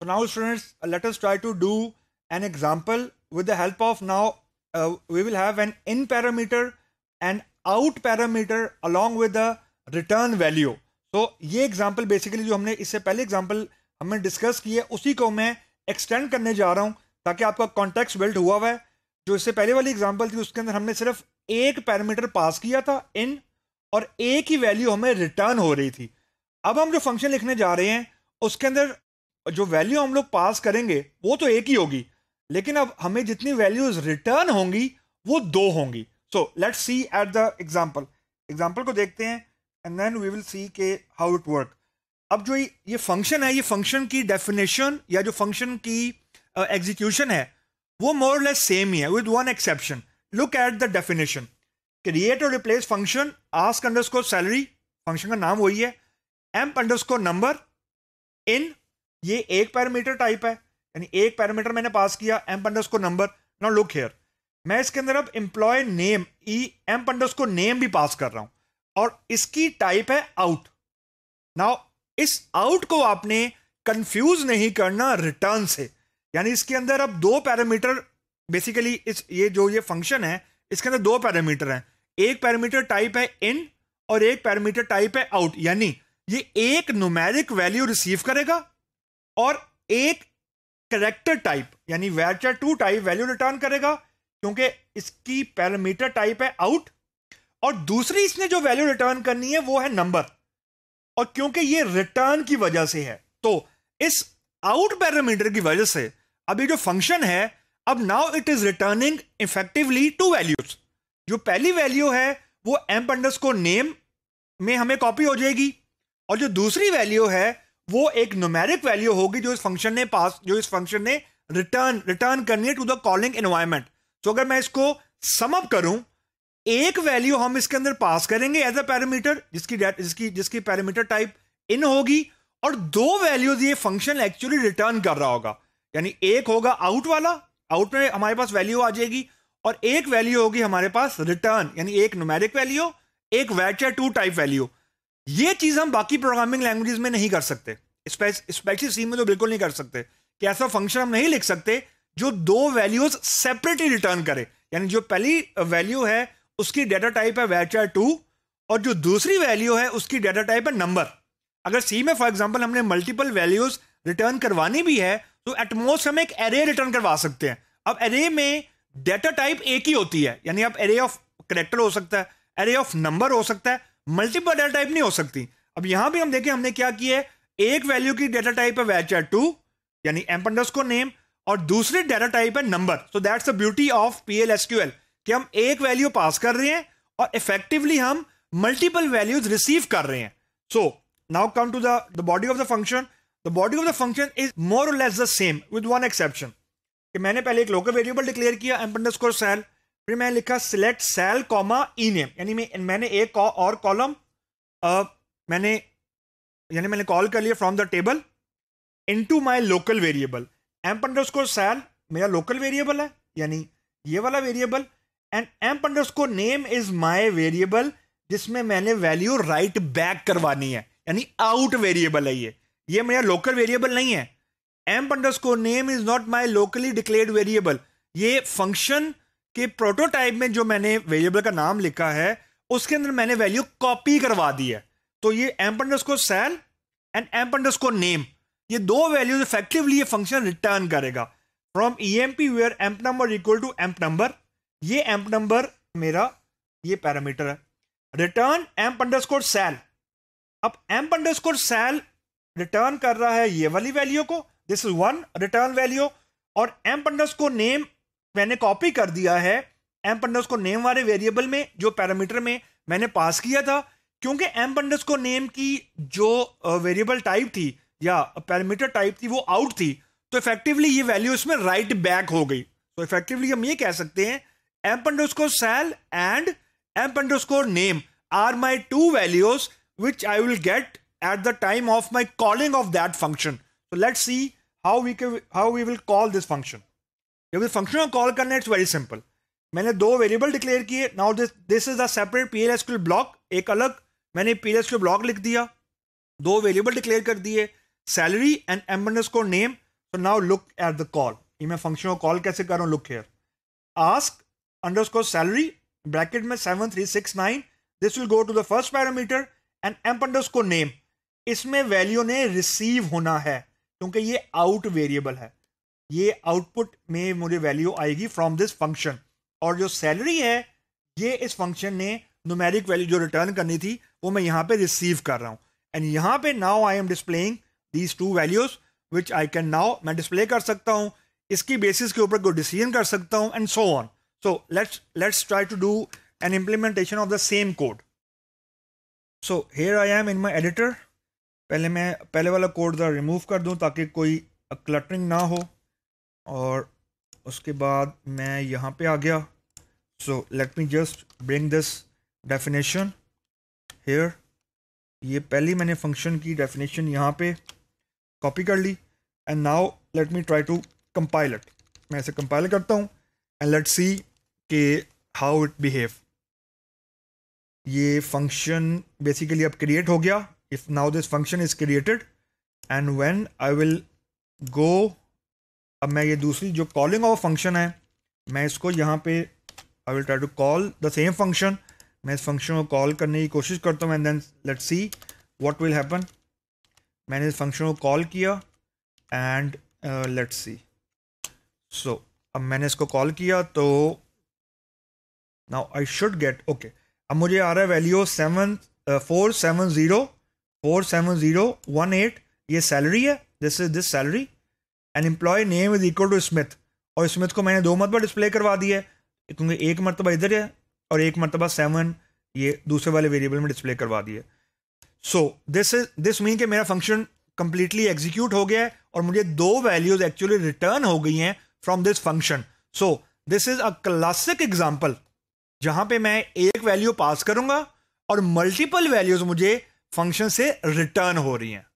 So now students, uh, let us try to do an example with the help of now uh, we will have an in parameter and out parameter along with the return value. तो ये example basically जो हमने इससे पहले example हमने discuss की है उसी को मैं एक्सटेंड करने जा रहा हूँ ताकि आपका कॉन्टेक्स्ट बिल्ड हुआ हुआ है जो इससे पहले वाली एग्जाम्पल थी उसके अंदर हमने सिर्फ एक पैरामीटर पास किया था इन और एक ही वैल्यू हमें रिटर्न हो रही थी अब हम जो फंक्शन लिखने जा रहे हैं उसके अंदर जो वैल्यू हम लोग पास करेंगे वो तो एक ही होगी लेकिन अब हमें जितनी वैल्यूज रिटर्न होंगी वो दो होंगी so let's see at the example example को देखते हैं and then we will see के हाउ इट वर्क अब जो ये फंक्शन है ये फंक्शन की डेफिनेशन या जो फंक्शन की एग्जीक्यूशन uh, है वो मोर लेस सेम ही है with one exception look at the definition create और replace function ask underscore salary function का नाम वही है एम्प अंडरस्कोर नंबर इन ये एक पैरामीटर टाइप है यानी एक पैरामीटर मैंने पास किया एम पंडस को नंबर नाउ लुक हेयर मैं इसके अंदर अब एम्प्लॉय नेम ई एम पंडस को नेम भी पास कर रहा हूं और इसकी टाइप है आउट नाउ इस आउट को आपने कंफ्यूज नहीं करना रिटर्न से यानी इसके अंदर अब दो पैरामीटर बेसिकली इस ये जो ये फंक्शन है इसके अंदर दो पैरामीटर हैं एक पैरामीटर टाइप है इन और एक पैरामीटर टाइप है आउट यानी ये एक न्यूमेरिक वैल्यू रिसीव करेगा और एक करेक्टर टाइप यानी varchar two type value return करेगा क्योंकि इसकी पैरामीटर टाइप है आउट और दूसरी इसने जो वैल्यू रिटर्न करनी है वो है नंबर और क्योंकि ये रिटर्न की वजह से है तो इस आउट पैरामीटर की वजह से अभी जो फंक्शन है अब now it is returning effectively two values जो पहली वैल्यू है वो एम्प अंडर्स को नेम में हमें कॉपी हो जाएगी और जो दूसरी वैल्यू है वो एक नोमेरिक वैल्यू होगी जो इस फंक्शन ने पास जो इस फंक्शन ने रिटर्न रिटर्न करनी है टू द कॉलिंग एनवायरमेंट तो अगर मैं इसको समअप करूं एक वैल्यू हम इसके अंदर पास करेंगे एज अ पैरामीटर जिसकी जिसकी जिसकी पैरामीटर टाइप इन होगी और दो वैल्यूज ये फंक्शन एक्चुअली रिटर्न कर रहा होगा यानी एक होगा आउट वाला आउट में हमारे पास वैल्यू आ जाएगी और एक वैल्यू होगी हमारे पास रिटर्न यानी एक नोमेरिक वैल्यू एक वैचर टू टाइप वैल्यू ये चीज़ हम बाकी प्रोग्रामिंग लैंग्वेजेस में नहीं कर सकते स्पेशली सी में तो बिल्कुल नहीं कर सकते कि ऐसा फंक्शन हम नहीं लिख सकते जो दो वैल्यूज सेपरेटली रिटर्न करे यानी जो पहली वैल्यू है उसकी डेटा टाइप है वैचर टू और जो दूसरी वैल्यू है उसकी डेटा टाइप है नंबर अगर सी में फॉर एग्जाम्पल हमने मल्टीपल वैल्यूज रिटर्न करवानी भी है तो एटमोस्ट हम एक एरे रिटर्न करवा सकते हैं अब एरे में डेटा टाइप एक ही होती है यानी आप एरे ऑफ करेक्टर हो सकता है एरे ऑफ नंबर हो सकता है मल्टीपल डेटा टाइप नहीं हो सकती अब यहां भी हम देखें हमने क्या किया एक वैल्यू की डेटा टाइप है वैचर टू यानी एम्पंडस को नेम और दूसरी डेटा टाइप है number so that's the beauty of P L SQL कि हम एक वैल्यू पास कर रहे हैं और इफेक्टिवली हम मल्टीपल वैल्यूज रिसीव कर रहे हैं so now come to the body of the function the body of the function is more less the same with one exception कि मैंने पहले एक लोकल वेरिएबल डिक्लेयर किया एम्पंडस को सेल फिर मैं लिखा select sal comma E name यानी मैं मैंने एक और कॉलम मैंने यानी मैंने कॉल कर लिया from the table into my local variable M underscore sal मेरा लोकल वेरिएबल है यानी ये वाला variable and M underscore name is my variable जिसमें मैंने वैल्यू राइट बैक करवानी है यानी आउट वेरिएबल है ये ये मेरा लोकल वेरिएबल नहीं है m underscore name is not my locally declared variable ये फंक्शन कि प्रोटोटाइप में जो मैंने वेरिएबल का नाम लिखा है उसके अंदर मैंने वैल्यू कॉपी करवा दी है तो ये एम्प को सेल एंड एम्प को नेम ये दो वैल्यूज इफेक्टिवली ये फंक्शन रिटर्न करेगा from E M P where emp number equal to emp number ये एम्प नंबर मेरा ये पैरामीटर है रिटर्न एम्प अंडर सेल अब एम्प को सेल रिटर्न कर रहा है ये वाली वैल्यू को this is one return value और एम्प को नेम मैंने कॉपी कर दिया है एम पंडस को नेम वाले वेरिएबल में जो पैरामीटर में मैंने पास किया था क्योंकि एम पंडस को नेम की जो वेरिएबल टाइप थी या पैरामीटर टाइप थी वो आउट थी तो इफेक्टिवली ये वैल्यू इसमें राइट बैक हो गई तो इफेक्टिवली हम ये कह सकते हैं एम पंडस को सेल एंड एम पंडस को name are my two values which I will get at the time of my calling of that function तो लेट सी हाउ वी के how we will call this function जब इस function को call करना it's very simple मैंने दो variable declare किए now this this is a separate P L block एक अलग मैंने पी एल ब्लॉक लिख दिया दो वेरिएबल डिक्लेयर कर दिए सैलरी एंड एम्बनस को name so now look at the call ये मैं फंक्शन को कॉल कैसे कर रहा हूँ look here underscore salary bracket में seven three six nine this will go to the first parameter and emp underscore name इसमें value ने रिसीव होना है क्योंकि ये आउट वेरिएबल है ये आउटपुट में मुझे वैल्यू आएगी फ्रॉम दिस फंक्शन और जो सैलरी है ये इस फंक्शन ने नोमेरिक वैल्यू जो रिटर्न करनी थी वो मैं यहाँ पे रिसीव कर रहा हूँ एंड यहाँ पे now I am displaying these two values which I can now मैं डिस्प्ले कर सकता हूँ इसकी बेसिस के ऊपर कोई डिसीजन कर सकता हूँ and so on so let's let's try to do an implementation of the same code so here I am in my editor पहले मैं पहले वाला कोड ज़रा रिमूव कर दूँ ताकि कोई क्लटरिंग ना हो और उसके बाद मैं यहाँ पे आ गया so let me just bring this definition here ये पहली मैंने फंक्शन की डेफिनेशन यहाँ पे कॉपी कर ली and now let me try to compile it मैं इसे कंपाइल करता हूँ एंड लेट सी के हाउ इट बिहेव ये फंक्शन बेसिकली अब क्रिएट हो गया if now this function is created and when I will go अब मैं ये दूसरी जो कॉलिंग ऑफ फंक्शन है मैं इसको यहाँ पे I will try to call the same function मैं इस फंक्शन को कॉल करने की कोशिश करता हूँ and then let see what will happen मैंने इस फंक्शन को कॉल किया एंड लेट सी सो अब मैंने इसको कॉल किया तो now I should get okay अब मुझे आ रहा है value seven four seven zero four seven zero one eight ये सैलरी है this is this salary an employ name is equal to Smith और स्मिथ को मैंने दो मरतबा डिस्प्ले करवा दिया है क्योंकि एक मरतबा इधर है और एक मरतबा सेवन ये दूसरे वाले वेरिएबल में डिस्प्ले करवा दिए so this is this mean के मेरा फंक्शन कंप्लीटली एग्जीक्यूट हो गया है और मुझे दो वैल्यूज एक्चुअली रिटर्न हो गई हैं from this function so this is a classic example जहां पे मैं एक वैल्यू पास करूंगा और मल्टीपल वैल्यूज मुझे फंक्शन से रिटर्न हो रही हैं